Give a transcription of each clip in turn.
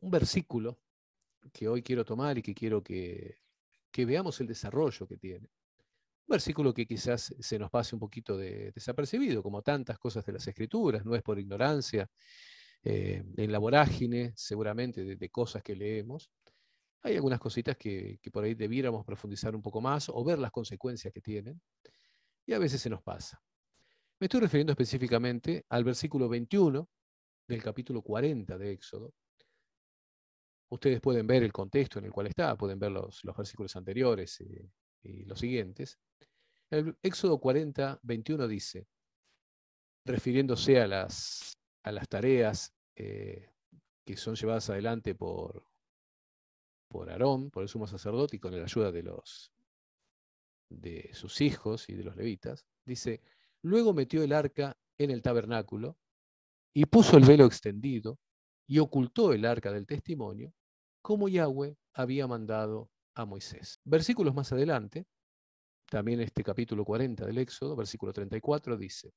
un versículo que hoy quiero tomar y que quiero que, veamos el desarrollo que tiene. Un versículo que quizás se nos pase un poquito de, desapercibido, como tantas cosas de las escrituras, no es por ignorancia, eh, en la vorágine seguramente de, cosas que leemos. Hay algunas cositas que, que por ahí debiéramos profundizar un poco más o ver las consecuencias que tienen, y a veces se nos pasa. Me estoy refiriendo específicamente al versículo 21 del capítulo 40 de Éxodo, Ustedes pueden ver el contexto en el cual está, pueden ver los, versículos anteriores eh, y los siguientes. El Éxodo 40, 21 dice, refiriéndose a las, tareas eh, que son llevadas adelante por, por Aarón, por el sumo sacerdote, y con la ayuda de sus hijos y de los levitas, dice, luego metió el arca en el tabernáculo y puso el velo extendido y ocultó el arca del testimonio como Yahweh había mandado a Moisés. Versículos más adelante, también este capítulo 40 del Éxodo, versículo 34, dice,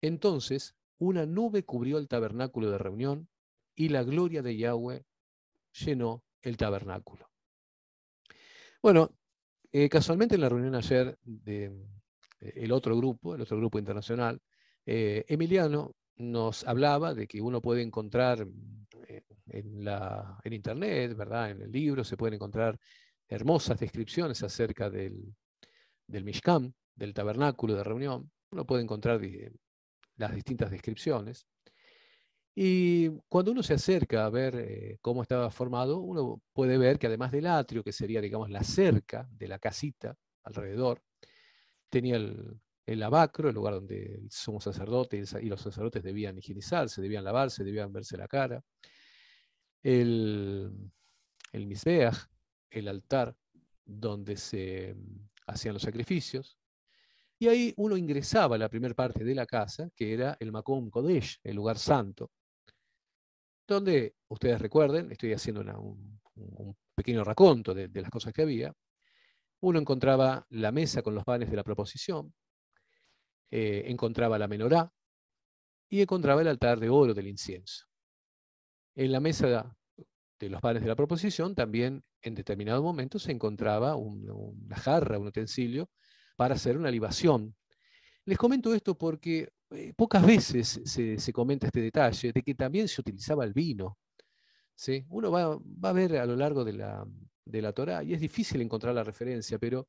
Entonces una nube cubrió el tabernáculo de reunión y la gloria de Yahweh llenó el tabernáculo. Bueno, eh, casualmente en la reunión ayer del eh, el otro grupo, el otro grupo internacional, eh, Emiliano nos hablaba de que uno puede encontrar en, Internet, ¿verdad? en el libro, se pueden encontrar hermosas descripciones acerca del, del Mishkan, del tabernáculo de reunión. Uno puede encontrar las distintas descripciones. Y cuando uno se acerca a ver eh, cómo estaba formado, uno puede ver que además del atrio, que sería, digamos, la cerca de la casita alrededor, tenía el, lavacro, el lugar donde somos sacerdotes, y los sacerdotes debían higienizarse, debían lavarse, debían verse la cara el, el el altar donde se mm, hacían los sacrificios, y ahí uno ingresaba a la primera parte de la casa, que era el Makom Kodesh, el lugar santo, donde, ustedes recuerden, estoy haciendo un, pequeño raconto de, las cosas que había, uno encontraba la mesa con los panes de la proposición, eh, encontraba la menorá y encontraba el altar de oro del incienso. En la mesa de los padres de la proposición también en determinado momento se encontraba una jarra, un utensilio, para hacer una libación. Les comento esto porque eh, pocas veces se, comenta este detalle de que también se utilizaba el vino. ¿sí? Uno va, a ver a lo largo de la, de la Torah, y es difícil encontrar la referencia, pero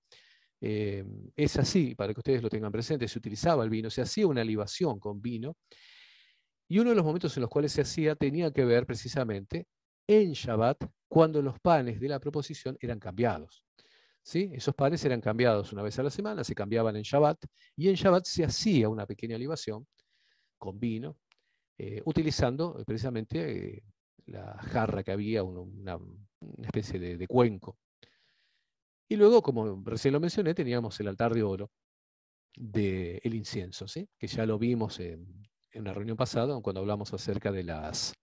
eh, es así, para que ustedes lo tengan presente, se utilizaba el vino, se hacía una libación con vino, y uno de los momentos en los cuales se hacía tenía que ver precisamente en Shabbat, cuando los panes de la proposición eran cambiados. ¿Sí? Esos panes eran cambiados una vez a la semana, se cambiaban en Shabbat, y en Shabbat se hacía una pequeña libación con vino, eh, utilizando eh, precisamente eh, la jarra que había, una, especie de, cuenco. Y luego, como recién lo mencioné, teníamos el altar de oro del el incienso, ¿sí? que ya lo vimos en, en la reunión pasada, cuando hablamos acerca de las,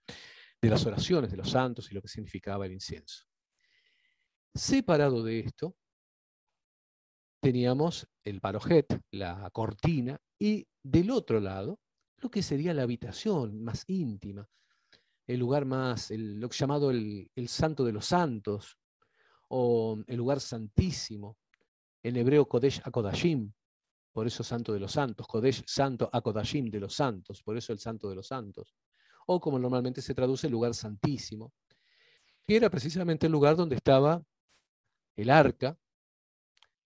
de las oraciones de los santos y lo que significaba el incienso. Separado de esto, teníamos el parojet, la cortina, y del otro lado, lo que sería la habitación más íntima, el lugar más, el, lo llamado el, el santo de los santos, o el lugar santísimo, en hebreo Kodesh Akodashim, por eso santo de los santos, Kodesh santo, Akodashim de los santos, por eso el santo de los santos, o como normalmente se traduce, lugar santísimo, que era precisamente el lugar donde estaba el arca,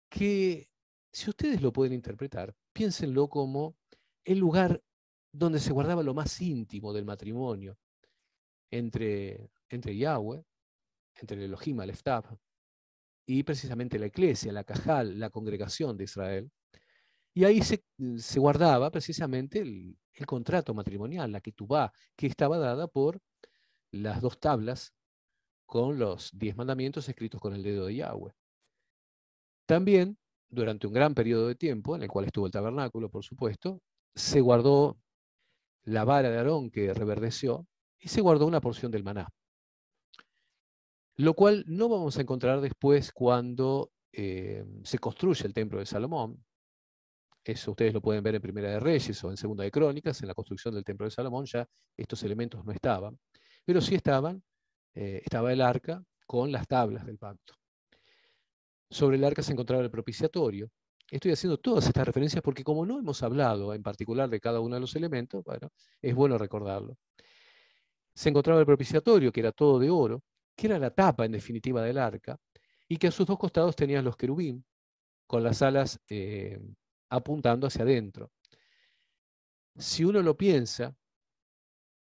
que si ustedes lo pueden interpretar, piénsenlo como el lugar donde se guardaba lo más íntimo del matrimonio entre, entre Yahweh, entre el Elohim, el Eftab, y precisamente la iglesia, la Cajal, la congregación de Israel, y ahí mm, se, guardaba precisamente el, contrato matrimonial, la ketubá, que estaba dada por las dos tablas con los diez mandamientos escritos con el dedo de Yahweh. También, durante un gran periodo de tiempo, en el cual estuvo el tabernáculo, por supuesto, se guardó la vara de Aarón que reverdeció y se guardó una porción del maná. Lo cual no vamos a encontrar después cuando eh, se construye el templo de Salomón, eso ustedes lo pueden ver en Primera de Reyes o en Segunda de Crónicas, en la construcción del Templo de Salomón ya estos elementos no estaban, pero sí estaban, eh, estaba el arca con las tablas del pacto. Sobre el arca se encontraba el propiciatorio. Estoy haciendo todas estas referencias porque como no hemos hablado en particular de cada uno de los elementos, bueno, es bueno recordarlo. Se encontraba el propiciatorio, que era todo de oro, que era la tapa en definitiva del arca, y que a sus dos costados tenían los querubín, con las alas eh, apuntando hacia adentro. Si uno lo piensa,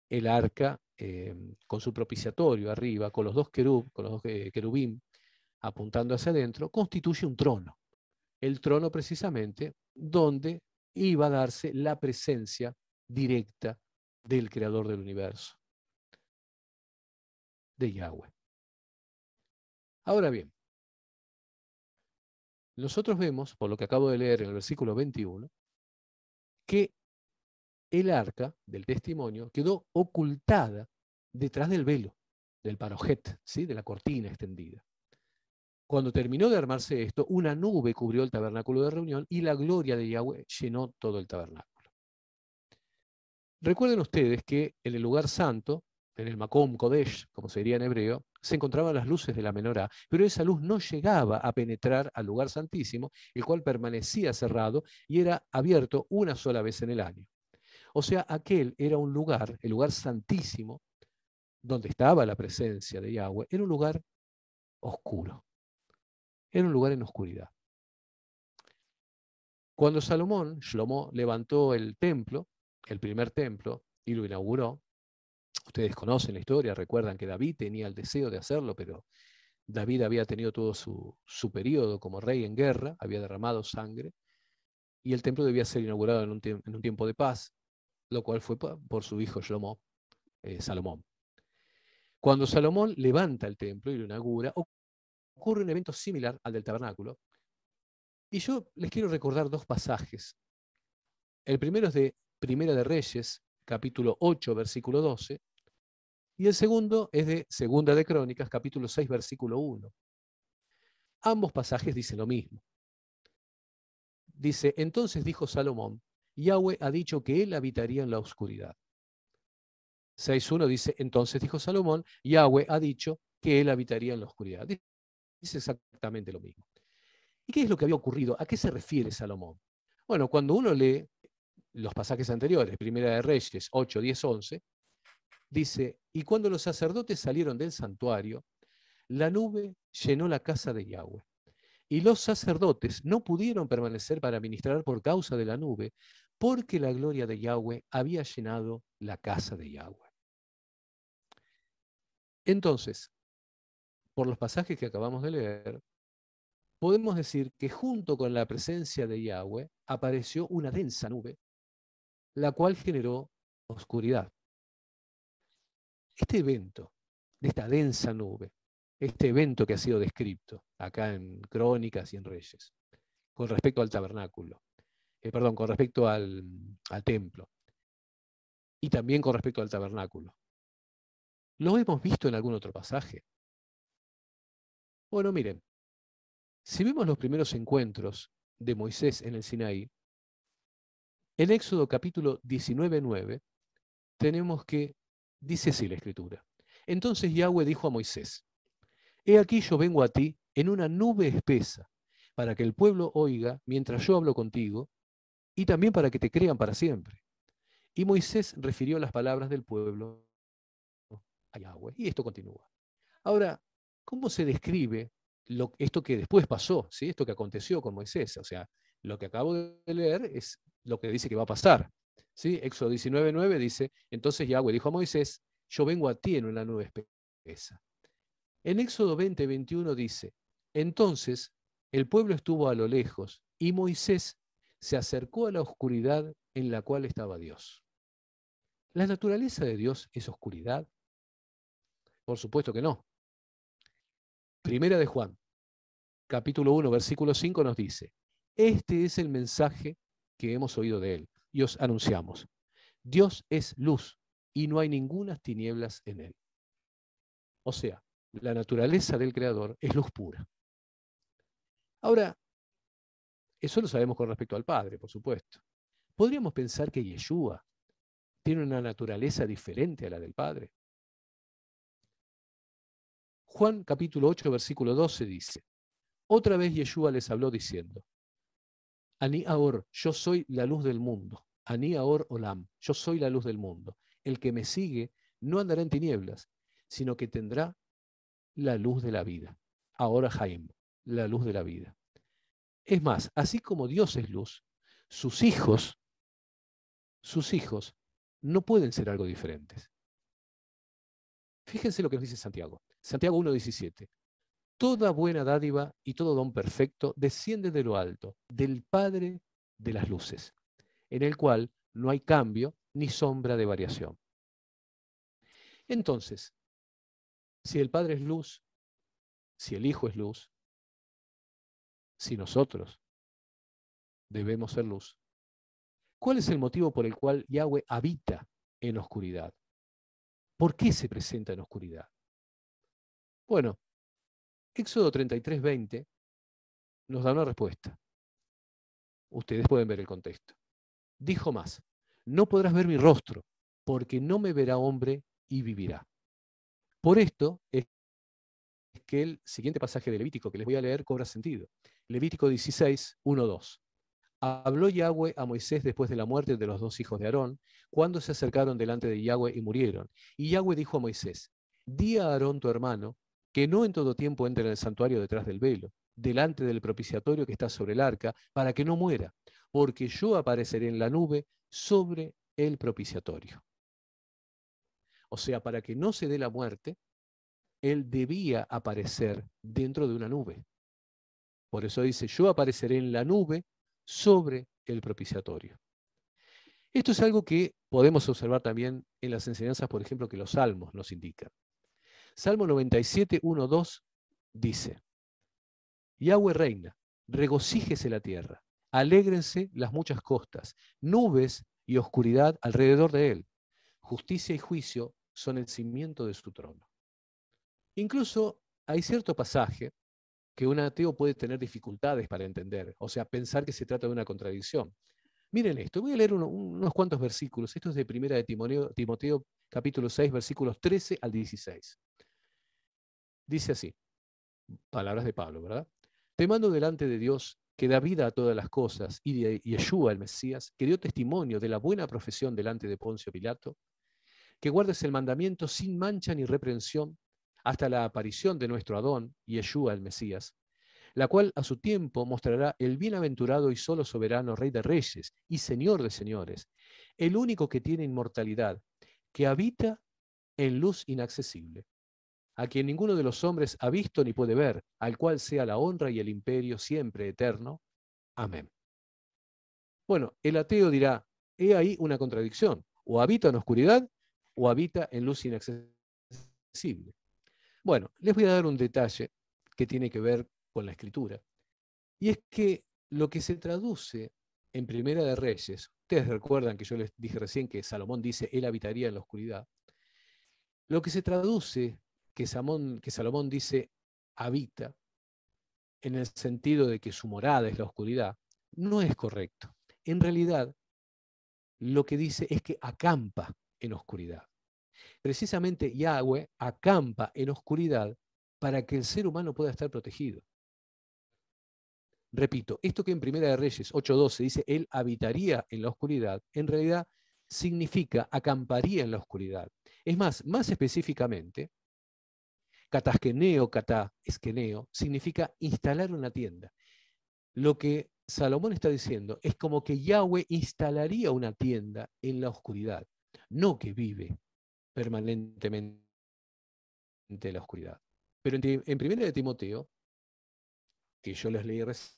el arca em, con su propiciatorio arriba, con los dos querubim eh, apuntando hacia adentro, constituye un trono. El trono precisamente donde iba a darse la presencia directa del creador del universo, de Yahweh. Ahora bien, nosotros vemos, por lo que acabo de leer en el versículo 21, que el arca del testimonio quedó ocultada detrás del velo, del parojet, ¿sí? de la cortina extendida. Cuando terminó de armarse esto, una nube cubrió el tabernáculo de reunión y la gloria de Yahweh llenó todo el tabernáculo. Recuerden ustedes que en el lugar santo, en el Makom Kodesh, como se diría en hebreo, se encontraban las luces de la menorá, pero esa luz no llegaba a penetrar al lugar santísimo, el cual permanecía cerrado y era abierto una sola vez en el año. O sea, aquel era un lugar, el lugar santísimo, donde estaba la presencia de Yahweh, era un lugar oscuro, era un lugar en oscuridad. Cuando Salomón, Shlomo, levantó el templo, el primer templo, y lo inauguró, Ustedes conocen la historia, recuerdan que David tenía el deseo de hacerlo, pero David había tenido todo su, periodo como rey en guerra, había derramado sangre, y el templo debía ser inaugurado en un, tiempo de paz, lo cual fue por su hijo eh, Salomón. Cuando Salomón levanta el templo y lo inaugura, ocurre un evento similar al del tabernáculo. Y yo les quiero recordar dos pasajes. El primero es de Primera de Reyes, capítulo 8, versículo 12, y el segundo es de Segunda de Crónicas, capítulo 6, versículo 1. Ambos pasajes dicen lo mismo. Dice, entonces dijo Salomón, Yahweh ha dicho que él habitaría en la oscuridad. 6.1 dice, entonces dijo Salomón, Yahweh ha dicho que él habitaría en la oscuridad. Dice exactamente lo mismo. ¿Y qué es lo que había ocurrido? ¿A qué se refiere Salomón? Bueno, cuando uno lee los pasajes anteriores, Primera de Reyes 8, 10, 11, Dice, y cuando los sacerdotes salieron del santuario, la nube llenó la casa de Yahweh. Y los sacerdotes no pudieron permanecer para ministrar por causa de la nube, porque la gloria de Yahweh había llenado la casa de Yahweh. Entonces, por los pasajes que acabamos de leer, podemos decir que junto con la presencia de Yahweh apareció una densa nube, la cual generó oscuridad este evento, de esta densa nube, este evento que ha sido descrito acá en Crónicas y en Reyes, con respecto al tabernáculo, eh, perdón, con respecto al, al templo, y también con respecto al tabernáculo. ¿Lo hemos visto en algún otro pasaje? Bueno, miren, si vemos los primeros encuentros de Moisés en el Sinaí, en Éxodo capítulo 19.9 tenemos que Dice así la escritura. Entonces Yahweh dijo a Moisés, He aquí yo vengo a ti en una nube espesa, para que el pueblo oiga mientras yo hablo contigo, y también para que te crean para siempre. Y Moisés refirió las palabras del pueblo a Yahweh. Y esto continúa. Ahora, ¿cómo se describe lo, esto que después pasó, ¿sí? esto que aconteció con Moisés? O sea, lo que acabo de leer es lo que dice que va a pasar. Éxodo Éxodo 19.9 dice, entonces Yahweh dijo a Moisés, yo vengo a ti en una nueva espesa. En Éxodo 20.21 dice, entonces el pueblo estuvo a lo lejos y Moisés se acercó a la oscuridad en la cual estaba Dios. ¿La naturaleza de Dios es oscuridad? Por supuesto que no. Primera de Juan, capítulo 1, versículo 5 nos dice, este es el mensaje que hemos oído de él y os anunciamos. Dios es luz y no hay ninguna tinieblas en él. O sea, la naturaleza del Creador es luz pura. Ahora, eso lo sabemos con respecto al Padre, por supuesto. Podríamos pensar que Yeshua tiene una naturaleza diferente a la del Padre. Juan capítulo 8, versículo 12 dice, otra vez Yeshua les habló diciendo, Ani Ahor, yo soy la luz del mundo. Ani ahora Olam, yo soy la luz del mundo. El que me sigue no andará en tinieblas, sino que tendrá la luz de la vida. Ahora Jaim, la luz de la vida. Es más, así como Dios es luz, sus hijos, sus hijos no pueden ser algo diferentes. Fíjense lo que nos dice Santiago. Santiago 1.17. Toda buena dádiva y todo don perfecto desciende de lo alto, del Padre de las luces, en el cual no hay cambio ni sombra de variación. Entonces, si el Padre es luz, si el Hijo es luz, si nosotros debemos ser luz, ¿cuál es el motivo por el cual Yahweh habita en oscuridad? ¿Por qué se presenta en oscuridad? Bueno, Éxodo 33.20 nos da una respuesta. Ustedes pueden ver el contexto. Dijo más, no podrás ver mi rostro, porque no me verá hombre y vivirá. Por esto es que el siguiente pasaje de Levítico que les voy a leer cobra sentido. Levítico 16, 1, 2. Habló Yahweh a Moisés después de la muerte de los dos hijos de Aarón, cuando se acercaron delante de Yahweh y murieron. Y Yahweh dijo a Moisés, di a Aarón tu hermano que no en todo tiempo entre en el santuario detrás del velo, delante del propiciatorio que está sobre el arca, para que no muera, porque yo apareceré en la nube sobre el propiciatorio. O sea, para que no se dé la muerte, él debía aparecer dentro de una nube. Por eso dice, yo apareceré en la nube sobre el propiciatorio. Esto es algo que podemos observar también en las enseñanzas, por ejemplo, que los salmos nos indican. Salmo 97, 1, 2 dice, Yahweh reina, regocíjese la tierra, alégrense las muchas costas, nubes y oscuridad alrededor de él. Justicia y juicio son el cimiento de su trono. Incluso hay cierto pasaje que un ateo puede tener dificultades para entender, o sea, pensar que se trata de una contradicción. Miren esto, voy a leer unos cuantos versículos. Esto es de Primera de Timoteo, Timoteo capítulo 6, versículos 13 al 16. Dice así, palabras de Pablo, ¿verdad? Te mando delante de Dios que da vida a todas las cosas y de Yeshua el Mesías, que dio testimonio de la buena profesión delante de Poncio Pilato, que guardes el mandamiento sin mancha ni reprensión hasta la aparición de nuestro Adón, Yeshua el Mesías, la cual a su tiempo mostrará el bienaventurado y solo soberano Rey de Reyes y Señor de Señores, el único que tiene inmortalidad, que habita en luz inaccesible, a quien ninguno de los hombres ha visto ni puede ver, al cual sea la honra y el imperio siempre eterno. Amén. Bueno, el ateo dirá, he ahí una contradicción, o habita en oscuridad o habita en luz inaccesible. Bueno, les voy a dar un detalle que tiene que ver con la escritura, y es que lo que se traduce en Primera de Reyes, ustedes recuerdan que yo les dije recién que Salomón dice, él habitaría en la oscuridad, lo que se traduce que, Salomón dice habita, en el sentido de que su morada es la oscuridad, no es correcto. En realidad, lo que dice es que acampa en oscuridad. Precisamente Yahweh acampa en oscuridad para que el ser humano pueda estar protegido. Repito, esto que en Primera de Reyes 8.12 dice, él habitaría en la oscuridad, en realidad significa acamparía en la oscuridad. Es más, más específicamente, Catasqueneo, catasqueneo, significa instalar una tienda. Lo que Salomón está diciendo es como que Yahweh instalaría una tienda en la oscuridad, no que vive permanentemente en la oscuridad. Pero en, Primera de Timoteo, que yo les leí recién,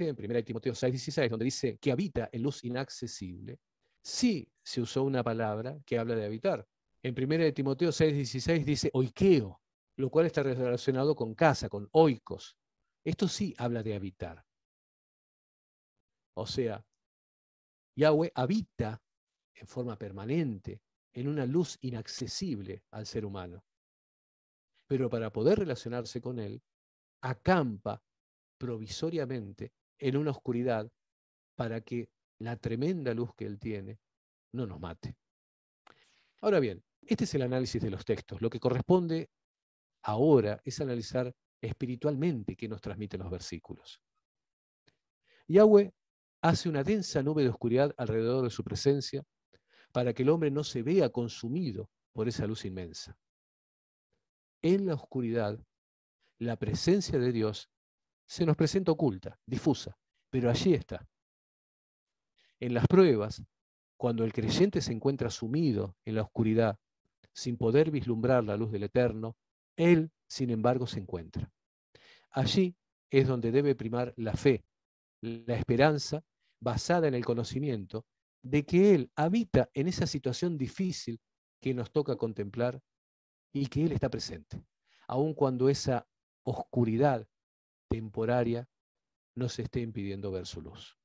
en Primera de Timoteo 6.16 donde dice que habita en luz inaccesible, sí se usó una palabra que habla de habitar, en 1 Timoteo 6:16 dice oikeo, lo cual está relacionado con casa, con oikos. Esto sí habla de habitar. O sea, Yahweh habita en forma permanente en una luz inaccesible al ser humano. Pero para poder relacionarse con él, acampa provisoriamente en una oscuridad para que la tremenda luz que él tiene no nos mate. Ahora bien, este es el análisis de los textos. Lo que corresponde ahora es analizar espiritualmente qué nos transmiten los versículos. Yahweh hace una densa nube de oscuridad alrededor de su presencia para que el hombre no se vea consumido por esa luz inmensa. En la oscuridad, la presencia de Dios se nos presenta oculta, difusa, pero allí está. En las pruebas, cuando el creyente se encuentra sumido en la oscuridad, sin poder vislumbrar la luz del Eterno, él, sin embargo, se encuentra. Allí es donde debe primar la fe, la esperanza basada en el conocimiento de que Él habita en esa situación difícil que nos toca contemplar y que Él está presente, aun cuando esa oscuridad temporaria nos esté impidiendo ver su luz.